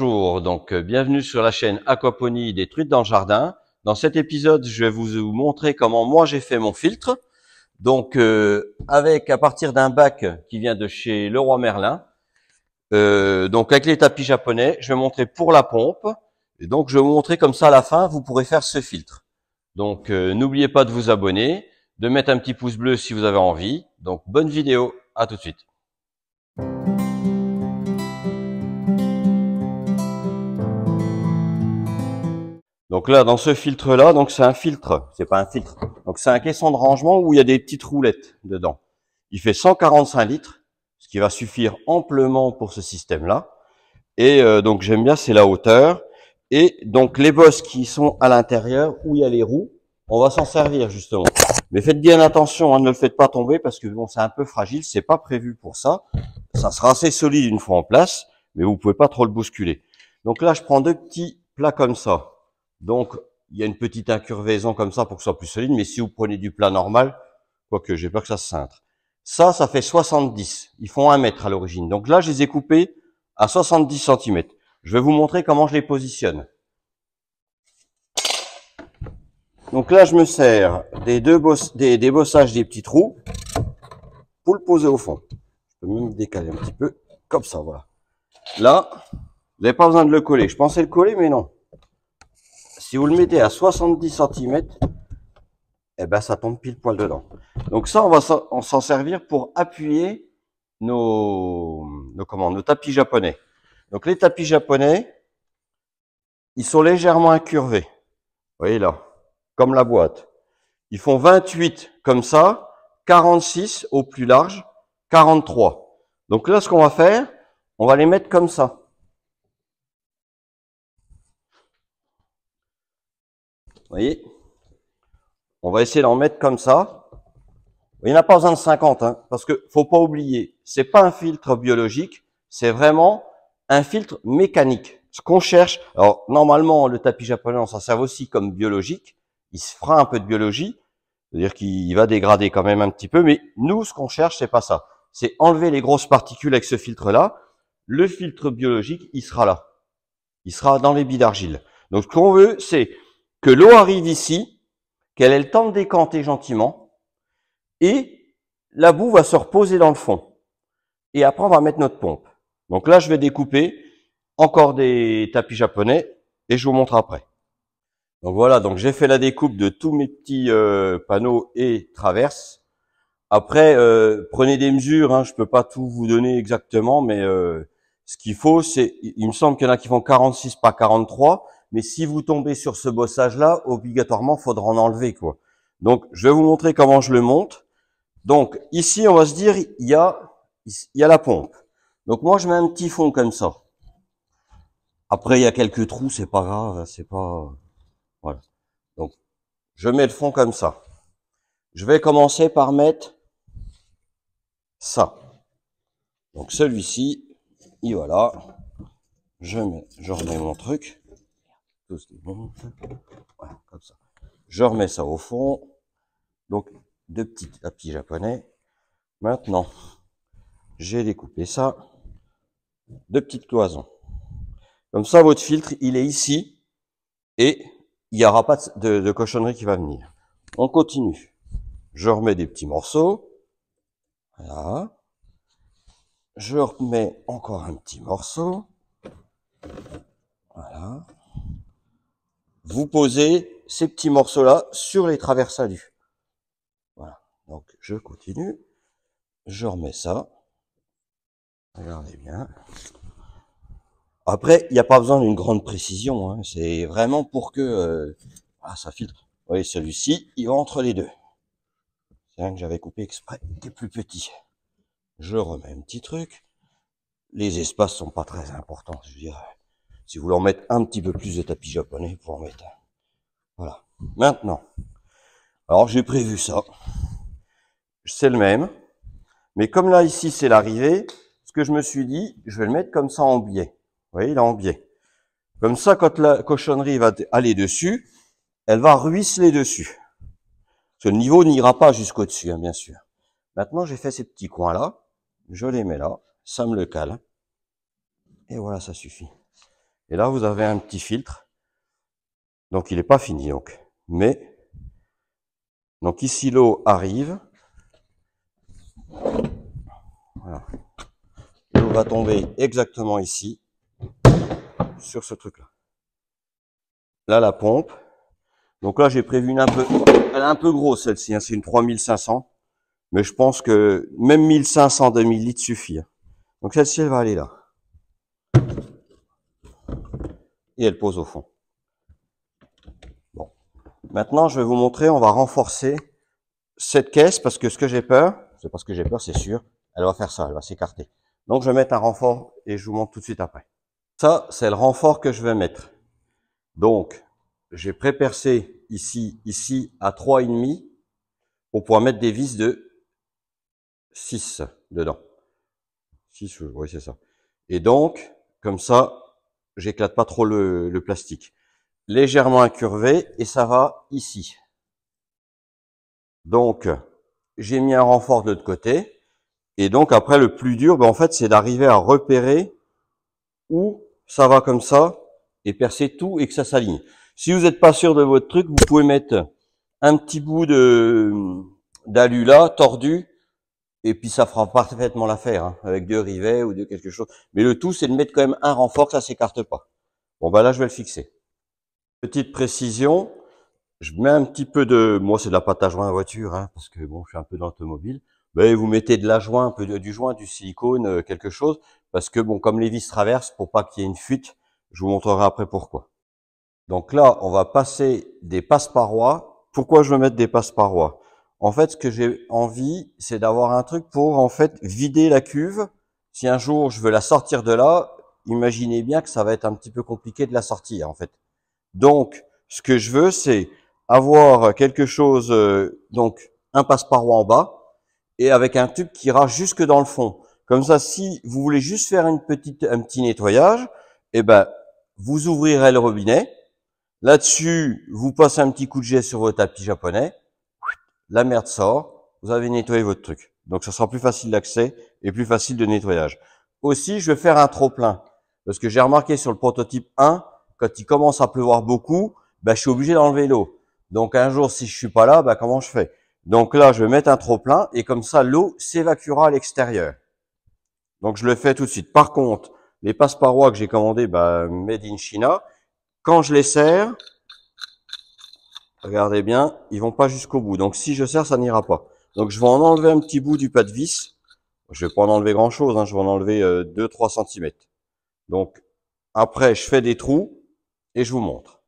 Bonjour, donc euh, bienvenue sur la chaîne Aquaponie des truites dans le jardin. Dans cet épisode, je vais vous montrer comment moi j'ai fait mon filtre. Donc euh, avec à partir d'un bac qui vient de chez Leroy Merlin. Euh, donc avec les tapis japonais, je vais montrer pour la pompe. Et donc je vais vous montrer comme ça à la fin, vous pourrez faire ce filtre. Donc n'oubliez pas de vous abonner, de mettre un petit pouce bleu si vous avez envie. Donc bonne vidéo, à tout de suite. Donc là, dans ce filtre-là, donc c'est un filtre, c'est pas un filtre. Donc c'est un caisson de rangement où il y a des petites roulettes dedans. Il fait 145 litres, ce qui va suffire amplement pour ce système-là. Et euh, donc j'aime bien, c'est la hauteur. Et donc les bosses qui sont à l'intérieur, où il y a les roues, on va s'en servir justement. Mais faites bien attention, à hein, ne le faites pas tomber parce que bon, c'est un peu fragile, c'est pas prévu pour ça. Ça sera assez solide une fois en place, mais vous pouvez pas trop le bousculer. Donc là, je prends deux petits plats comme ça. Donc, il y a une petite incurvaison comme ça pour que ce soit plus solide, mais si vous prenez du plat normal, quoique j'ai peur que ça se cintre. Ça, ça fait 70. Ils font un mètre à l'origine. Donc là, je les ai coupés à 70 cm. Je vais vous montrer comment je les positionne. Donc là, je me sers des deux des, des bossages des petits trous pour le poser au fond. Je peux même décaler un petit peu, comme ça, voilà. Là, vous n'avez pas besoin de le coller. Je pensais le coller, mais non. Si vous le mettez à 70 cm, eh ben, ça tombe pile poil dedans. Donc ça, on va s'en servir pour appuyer nos, nos, nos tapis japonais. Donc les tapis japonais, ils sont légèrement incurvés. Vous voyez là, comme la boîte. Ils font 28 comme ça, 46 au plus large, 43. Donc là, ce qu'on va faire, on va les mettre comme ça. Vous voyez On va essayer d'en mettre comme ça. Il n'y en a pas besoin de 50, hein, parce que faut pas oublier, c'est pas un filtre biologique, c'est vraiment un filtre mécanique. Ce qu'on cherche, alors normalement le tapis japonais, on s'en sert aussi comme biologique. Il se fera un peu de biologie, c'est-à-dire qu'il va dégrader quand même un petit peu, mais nous, ce qu'on cherche, c'est pas ça. C'est enlever les grosses particules avec ce filtre-là. Le filtre biologique, il sera là. Il sera dans les billes d'argile. Donc, ce qu'on veut, c'est que l'eau arrive ici, qu'elle ait le temps de décanter gentiment, et la boue va se reposer dans le fond. Et après, on va mettre notre pompe. Donc là, je vais découper encore des tapis japonais, et je vous montre après. Donc voilà, donc j'ai fait la découpe de tous mes petits euh, panneaux et traverses. Après, euh, prenez des mesures, je hein, je peux pas tout vous donner exactement, mais euh, ce qu'il faut, c'est, il me semble qu'il y en a qui font 46 par 43, mais si vous tombez sur ce bossage-là, obligatoirement, faudra en enlever, quoi. Donc, je vais vous montrer comment je le monte. Donc, ici, on va se dire, il y a, il y a la pompe. Donc, moi, je mets un petit fond comme ça. Après, il y a quelques trous, c'est pas grave, c'est pas, voilà. Donc, je mets le fond comme ça. Je vais commencer par mettre ça. Donc, celui-ci, il va Je mets, je remets mon truc. Je remets ça au fond. Donc, deux petits tapis japonais. Maintenant, j'ai découpé ça. Deux petites cloisons. Comme ça, votre filtre, il est ici. Et il n'y aura pas de, de, cochonnerie qui va venir. On continue. Je remets des petits morceaux. Voilà. Je remets encore un petit morceau. Voilà vous posez ces petits morceaux-là sur les traversades. Voilà. Donc, je continue. Je remets ça. Regardez bien. Après, il n'y a pas besoin d'une grande précision. Hein. C'est vraiment pour que... Euh, ah, ça filtre. Oui, celui-ci, il va entre les deux. C'est un que j'avais coupé exprès, il est plus petit. Je remets un petit truc. Les espaces sont pas très importants, je dirais. Si vous voulez en mettre un petit peu plus de tapis japonais, vous en mettre un. Voilà. Maintenant, alors j'ai prévu ça. C'est le même. Mais comme là, ici, c'est l'arrivée, ce que je me suis dit, je vais le mettre comme ça en biais. Vous voyez, il est en biais. Comme ça, quand la cochonnerie va aller dessus, elle va ruisseler dessus. Parce que le niveau n'ira pas jusqu'au-dessus, hein, bien sûr. Maintenant, j'ai fait ces petits coins-là. Je les mets là. Ça me le cale. Et voilà, ça suffit. Et là, vous avez un petit filtre. Donc, il n'est pas fini, donc. Mais, donc ici, l'eau arrive. Voilà. L'eau va tomber exactement ici, sur ce truc-là. Là, la pompe. Donc là, j'ai prévu une un peu, elle est un peu grosse, celle-ci. Hein. C'est une 3500. Mais je pense que même 1500, 2000 litres suffit. Hein. Donc celle-ci, elle va aller là. elle pose au fond. Bon. Maintenant, je vais vous montrer, on va renforcer cette caisse parce que ce que j'ai peur, c'est parce que j'ai peur, c'est sûr, elle va faire ça, elle va s'écarter. Donc, je vais mettre un renfort et je vous montre tout de suite après. Ça, c'est le renfort que je vais mettre. Donc, j'ai prépercé ici, ici à 3,5 pour pouvoir mettre des vis de 6 dedans. 6, oui, c'est ça. Et donc, comme ça, j'éclate pas trop le, plastique. Légèrement incurvé et ça va ici. Donc, j'ai mis un renfort de l'autre côté. Et donc après, le plus dur, ben, en fait, c'est d'arriver à repérer où ça va comme ça et percer tout et que ça s'aligne. Si vous n'êtes pas sûr de votre truc, vous pouvez mettre un petit bout de d'alu là, tordu, et puis ça fera parfaitement l'affaire, hein, avec deux rivets ou deux quelque chose. Mais le tout, c'est de mettre quand même un renfort, ça s'écarte pas. Bon, bah ben là, je vais le fixer. Petite précision, je mets un petit peu de... Moi, c'est de la pâte à joint à voiture, hein, parce que bon, je suis un peu dans l'automobile. Ben, vous mettez de la joint, un peu du joint, du silicone, euh, quelque chose, parce que bon, comme les vis traversent, pour pas qu'il y ait une fuite, je vous montrerai après pourquoi. Donc là, on va passer des passe-parois. Pourquoi je veux mettre des passe-parois en fait, ce que j'ai envie, c'est d'avoir un truc pour en fait vider la cuve. Si un jour je veux la sortir de là, imaginez bien que ça va être un petit peu compliqué de la sortir en fait. Donc, ce que je veux, c'est avoir quelque chose, euh, donc un passe-paroi en bas, et avec un tube qui ira jusque dans le fond. Comme ça, si vous voulez juste faire une petite, un petit nettoyage, eh ben, vous ouvrirez le robinet. Là-dessus, vous passez un petit coup de jet sur votre tapis japonais la merde sort, vous avez nettoyé votre truc. Donc ce sera plus facile d'accès et plus facile de nettoyage. Aussi, je vais faire un trop-plein. Parce que j'ai remarqué sur le prototype 1, quand il commence à pleuvoir beaucoup, bah, je suis obligé d'enlever l'eau. Donc un jour, si je suis pas là, bah, comment je fais Donc là, je vais mettre un trop-plein et comme ça, l'eau s'évacuera à l'extérieur. Donc je le fais tout de suite. Par contre, les passe-parois que j'ai commandés, bah, made in China, quand je les serre, Regardez bien, ils vont pas jusqu'au bout. Donc si je serre, ça n'ira pas. Donc je vais en enlever un petit bout du pas de vis. Je vais pas en enlever grand chose, hein. je vais en enlever 2-3 euh, cm. Donc après, je fais des trous et je vous montre.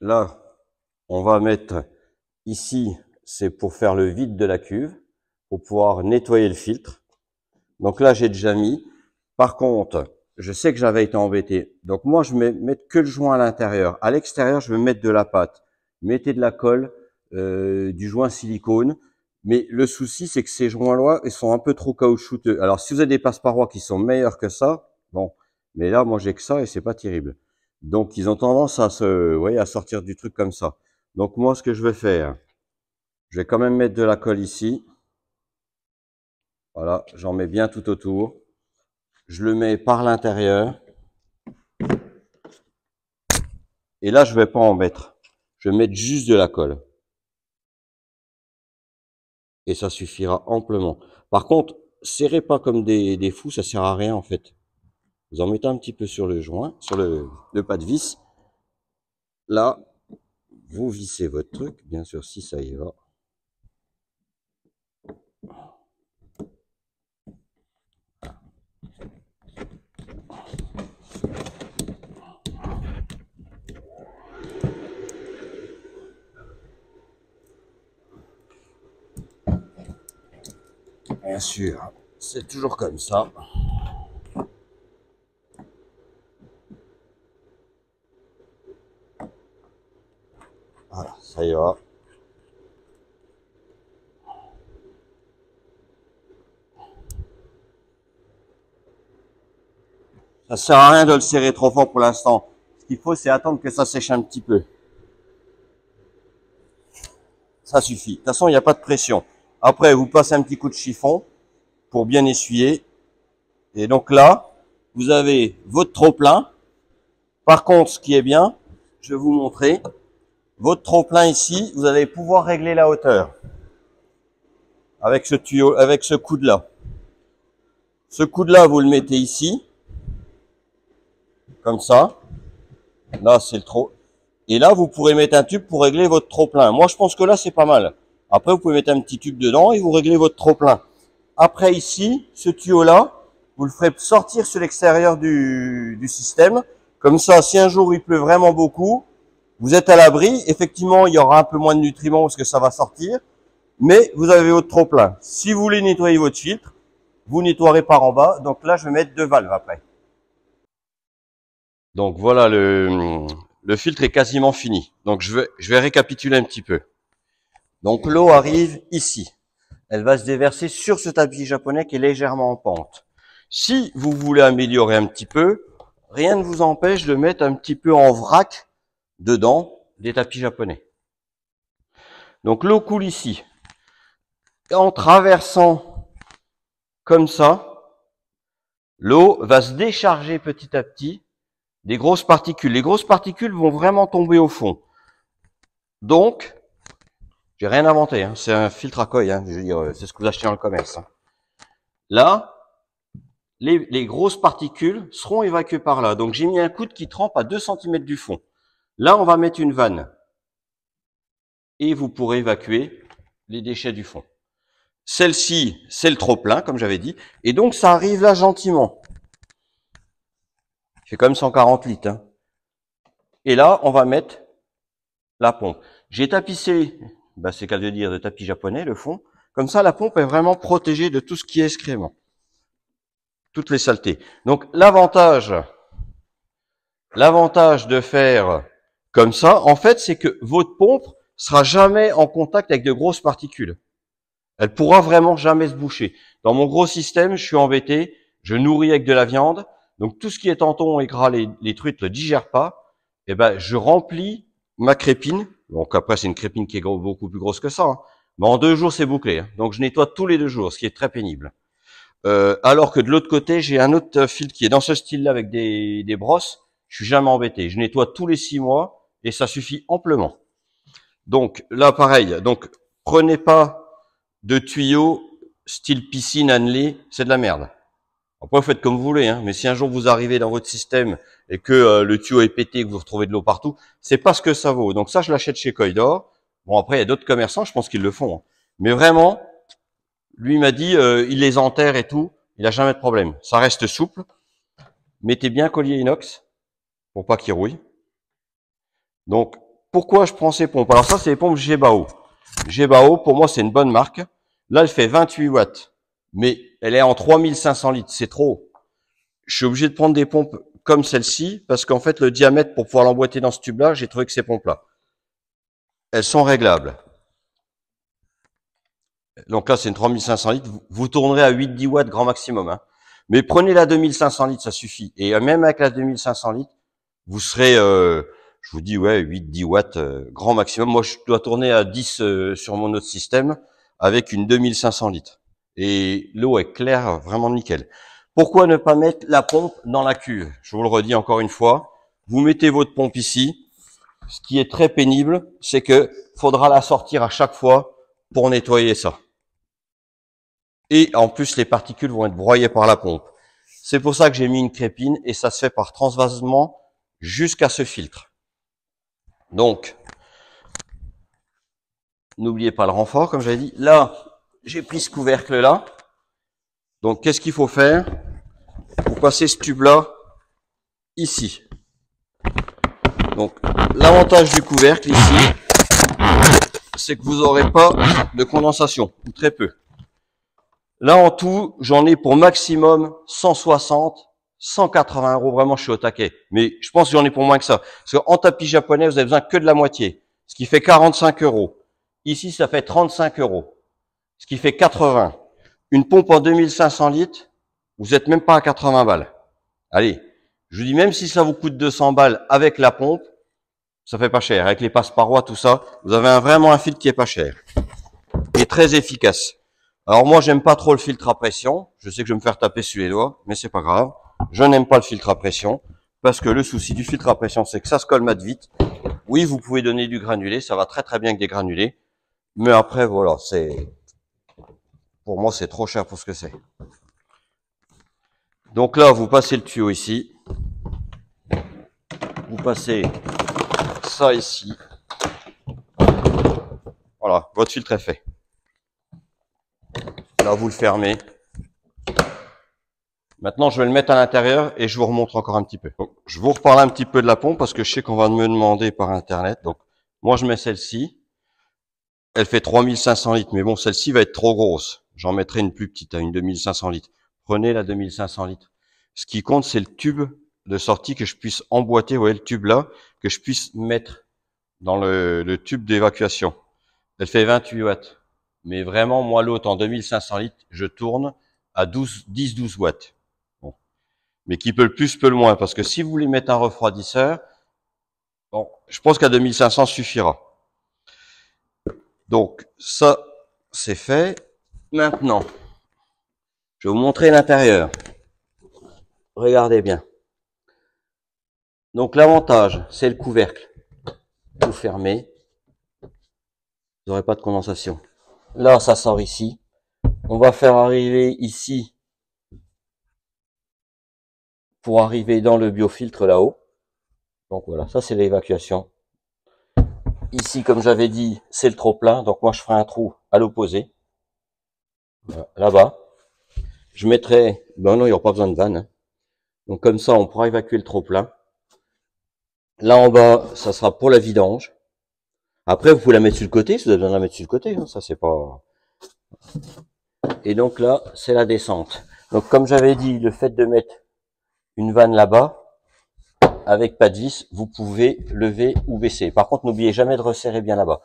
Là, on va mettre ici, c'est pour faire le vide de la cuve, pour pouvoir nettoyer le filtre. Donc là, j'ai déjà mis. Par contre, je sais que j'avais été embêté. Donc moi, je vais mettre que le joint à l'intérieur. À l'extérieur, je vais mettre de la pâte mettez de la colle, euh, du joint silicone. Mais le souci, c'est que ces joints-là, ils sont un peu trop caoutchouteux. Alors, si vous avez des passe-parois qui sont meilleurs que ça, bon, mais là, moi, j'ai que ça et c'est pas terrible. Donc, ils ont tendance à se, à sortir du truc comme ça. Donc, moi, ce que je vais faire, je vais quand même mettre de la colle ici. Voilà, j'en mets bien tout autour. Je le mets par l'intérieur. Et là, je ne vais pas en mettre. Je vais mettre juste de la colle. Et ça suffira amplement. Par contre, serrez pas comme des, fous, ça sert à rien en fait. Vous en mettez un petit peu sur le joint, sur le, pas de vis. Là, vous vissez votre truc, bien sûr si ça y va. Bien sûr, c'est toujours comme ça. Voilà, ça y va. Ça sert à rien de le serrer trop fort pour l'instant. Ce qu'il faut, c'est attendre que ça sèche un petit peu. Ça suffit. De toute façon, il n'y a pas de pression. Après, vous passez un petit coup de chiffon pour bien essuyer. Et donc là, vous avez votre trop-plein. Par contre, ce qui est bien, je vais vous montrer, votre trop-plein ici, vous allez pouvoir régler la hauteur avec ce tuyau, avec ce coude là. Ce coude là, vous le mettez ici, comme ça. Là, c'est le trop. Et là, vous pourrez mettre un tube pour régler votre trop plein. Moi, je pense que là, c'est pas mal. Après, vous pouvez mettre un petit tube dedans et vous réglez votre trop-plein. Après, ici, ce tuyau-là, vous le ferez sortir sur l'extérieur du, système. Comme ça, si un jour il pleut vraiment beaucoup, vous êtes à l'abri. Effectivement, il y aura un peu moins de nutriments parce que ça va sortir, mais vous avez votre trop-plein. Si vous voulez nettoyer votre filtre, vous nettoierez par en bas. Donc là, je vais mettre deux valves après. Donc voilà, le, le filtre est quasiment fini. Donc je vais, je vais récapituler un petit peu. Donc l'eau arrive ici. Elle va se déverser sur ce tapis japonais qui est légèrement en pente. Si vous voulez améliorer un petit peu, rien ne vous empêche de mettre un petit peu en vrac dedans des tapis japonais. Donc l'eau coule ici. En traversant comme ça, l'eau va se décharger petit à petit des grosses particules. Les grosses particules vont vraiment tomber au fond. Donc, j'ai rien inventé, hein. c'est un filtre à coille. Hein. Euh, c'est ce que vous achetez dans le commerce. Hein. Là, les, grosses particules seront évacuées par là. Donc j'ai mis un coude qui trempe à 2 cm du fond. Là, on va mettre une vanne. Et vous pourrez évacuer les déchets du fond. Celle-ci, c'est le trop-plein, comme j'avais dit. Et donc, ça arrive là gentiment. C'est comme 140 litres. Et là, on va mettre la pompe. J'ai tapissé bah, c'est qu'à dire de tapis japonais, le fond. Comme ça, la pompe est vraiment protégée de tout ce qui est excrément. Toutes les saletés. Donc, l'avantage, l'avantage de faire comme ça, en fait, c'est que votre pompe sera jamais en contact avec de grosses particules. Elle pourra vraiment jamais se boucher. Dans mon gros système, je suis embêté, je nourris avec de la viande, donc tout ce qui est tenton et gras, les, les truites le digèrent pas, et eh ben je remplis ma crépine donc après, c'est une crépine qui est beaucoup plus grosse que ça. Hein. Mais en deux jours, c'est bouclé. Hein. Donc je nettoie tous les deux jours, ce qui est très pénible. Euh, alors que de l'autre côté, j'ai un autre fil qui est dans ce style-là avec des, des brosses. Je suis jamais embêté. Je nettoie tous les six mois et ça suffit amplement. Donc là, pareil. Donc prenez pas de tuyaux style piscine annelé, c'est de la merde. Après, faites comme vous voulez, hein, mais si un jour vous arrivez dans votre système et que euh, le tuyau est pété et que vous retrouvez de l'eau partout, c'est pas ce que ça vaut. Donc ça, je l'achète chez Coidor. Bon, après, il y a d'autres commerçants, je pense qu'ils le font. Hein. Mais vraiment, lui m'a dit, euh, il les enterre et tout, il a jamais de problème. Ça reste souple. Mettez bien collier inox pour pas qu'il rouille. Donc, pourquoi je prends ces pompes Alors ça, c'est les pompes Gebao. Gebao, pour moi, c'est une bonne marque. Là, elle fait 28 watts mais elle est en 3500 litres, c'est trop. Je suis obligé de prendre des pompes comme celle-ci, parce qu'en fait, le diamètre pour pouvoir l'emboîter dans ce tube-là, j'ai trouvé que ces pompes-là, elles sont réglables. Donc là, c'est une 3500 litres. Vous tournerez à 8-10 watts grand maximum. Hein. Mais prenez la 2500 litres, ça suffit. Et euh, même avec la 2500 litres, vous serez, euh, je vous dis, ouais, 8-10 watts euh, grand maximum. Moi, je dois tourner à 10 sur mon autre système avec une 2500 litres. Et l'eau est claire, vraiment nickel. Pourquoi ne pas mettre la pompe dans la cuve Je vous le redis encore une fois, vous mettez votre pompe ici. Ce qui est très pénible, c'est que faudra la sortir à chaque fois pour nettoyer ça. Et en plus, les particules vont être broyées par la pompe. C'est pour ça que j'ai mis une crépine et ça se fait par transvasement jusqu'à ce filtre. Donc, n'oubliez pas le renfort, comme j'avais dit. Là, j'ai pris ce couvercle-là. Donc, qu'est-ce qu'il faut faire pour passer ce tube-là ici Donc, l'avantage du couvercle ici, c'est que vous n'aurez pas de condensation, ou très peu. Là, en tout, j'en ai pour maximum 160, 180 euros. Vraiment, je suis au taquet. Mais je pense que j'en ai pour moins que ça. Parce qu'en tapis japonais, vous avez besoin que de la moitié, ce qui fait 45 euros. Ici, ça fait 35 euros ce qui fait 80. Une pompe en 2500 litres, vous n'êtes même pas à 80 balles. Allez, je vous dis, même si ça vous coûte 200 balles avec la pompe, ça fait pas cher. Avec les passe-parois, tout ça, vous avez un, vraiment un filtre qui est pas cher et très efficace. Alors moi, j'aime pas trop le filtre à pression. Je sais que je vais me faire taper sur les doigts, mais c'est pas grave. Je n'aime pas le filtre à pression parce que le souci du filtre à pression, c'est que ça se colmate vite. Oui, vous pouvez donner du granulé, ça va très très bien avec des granulés, mais après, voilà, c'est pour moi, c'est trop cher pour ce que c'est. Donc là, vous passez le tuyau ici. Vous passez ça ici. Voilà, votre filtre est fait. Là, vous le fermez. Maintenant, je vais le mettre à l'intérieur et je vous remontre encore un petit peu. je vous reparle un petit peu de la pompe parce que je sais qu'on va me demander par Internet. Donc, moi, je mets celle-ci. Elle fait 3500 litres, mais bon, celle-ci va être trop grosse. J'en mettrai une plus petite, à hein, une 2500 litres. Prenez la 2500 litres. Ce qui compte, c'est le tube de sortie que je puisse emboîter, vous voyez le tube là, que je puisse mettre dans le, le tube d'évacuation. Elle fait 28 watts. Mais vraiment, moi, l'autre, en 2500 litres, je tourne à 10-12 watts. Bon. Mais qui peut le plus, peut le moins. Parce que si vous voulez mettre un refroidisseur, bon, je pense qu'à 2500 suffira. Donc, ça, c'est fait. Maintenant, je vais vous montrer l'intérieur. Regardez bien. Donc l'avantage, c'est le couvercle. Tout fermé. Vous n'aurez pas de condensation. Là, ça sort ici. On va faire arriver ici pour arriver dans le biofiltre là-haut. Donc voilà, ça c'est l'évacuation. Ici, comme j'avais dit, c'est le trop plein. Donc moi, je ferai un trou à l'opposé là-bas. Je mettrai, ben non, il n'y aura pas besoin de vanne. Hein. Donc comme ça, on pourra évacuer le trop-plein. Là en bas, ça sera pour la vidange. Après, vous pouvez la mettre sur le côté, si vous avez besoin de la mettre sur le côté, hein. ça c'est pas... Et donc là, c'est la descente. Donc comme j'avais dit, le fait de mettre une vanne là-bas, avec pas de vis, vous pouvez lever ou baisser. Par contre, n'oubliez jamais de resserrer bien là-bas.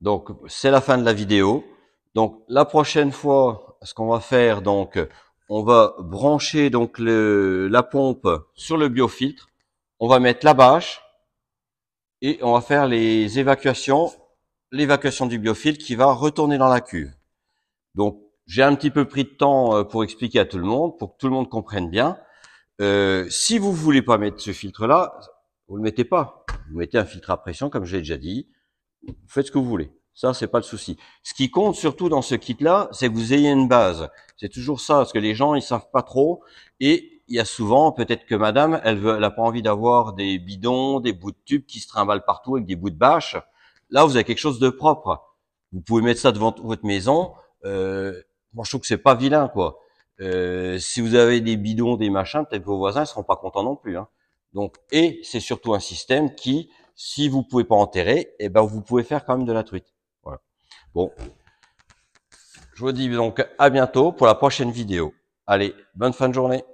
Donc c'est la fin de la vidéo. Donc la prochaine fois, ce qu'on va faire, donc, on va brancher donc le, la pompe sur le biofiltre. On va mettre la bâche et on va faire les évacuations, l'évacuation du biofiltre qui va retourner dans la cuve. Donc j'ai un petit peu pris de temps euh, pour expliquer à tout le monde, pour que tout le monde comprenne bien. Euh, si vous voulez pas mettre ce filtre-là, vous le mettez pas. Vous mettez un filtre à pression, comme je l'ai déjà dit. Vous faites ce que vous voulez. Ça, c'est pas le souci. Ce qui compte surtout dans ce kit-là, c'est que vous ayez une base. C'est toujours ça, parce que les gens, ils savent pas trop. Et il y a souvent, peut-être que madame, elle veut, elle pas envie d'avoir des bidons, des bouts de tubes qui se trimballent partout avec des bouts de bâche. Là, vous avez quelque chose de propre. Vous pouvez mettre ça devant votre maison. Euh, moi, je trouve que c'est pas vilain, quoi. Euh, si vous avez des bidons, des machins, peut-être vos voisins ne seront pas contents non plus. Hein. Donc, et c'est surtout un système qui, si vous pouvez pas enterrer, eh ben vous pouvez faire quand même de la truite. Bon, je vous dis donc à bientôt pour la prochaine vidéo. Allez, bonne fin de journée.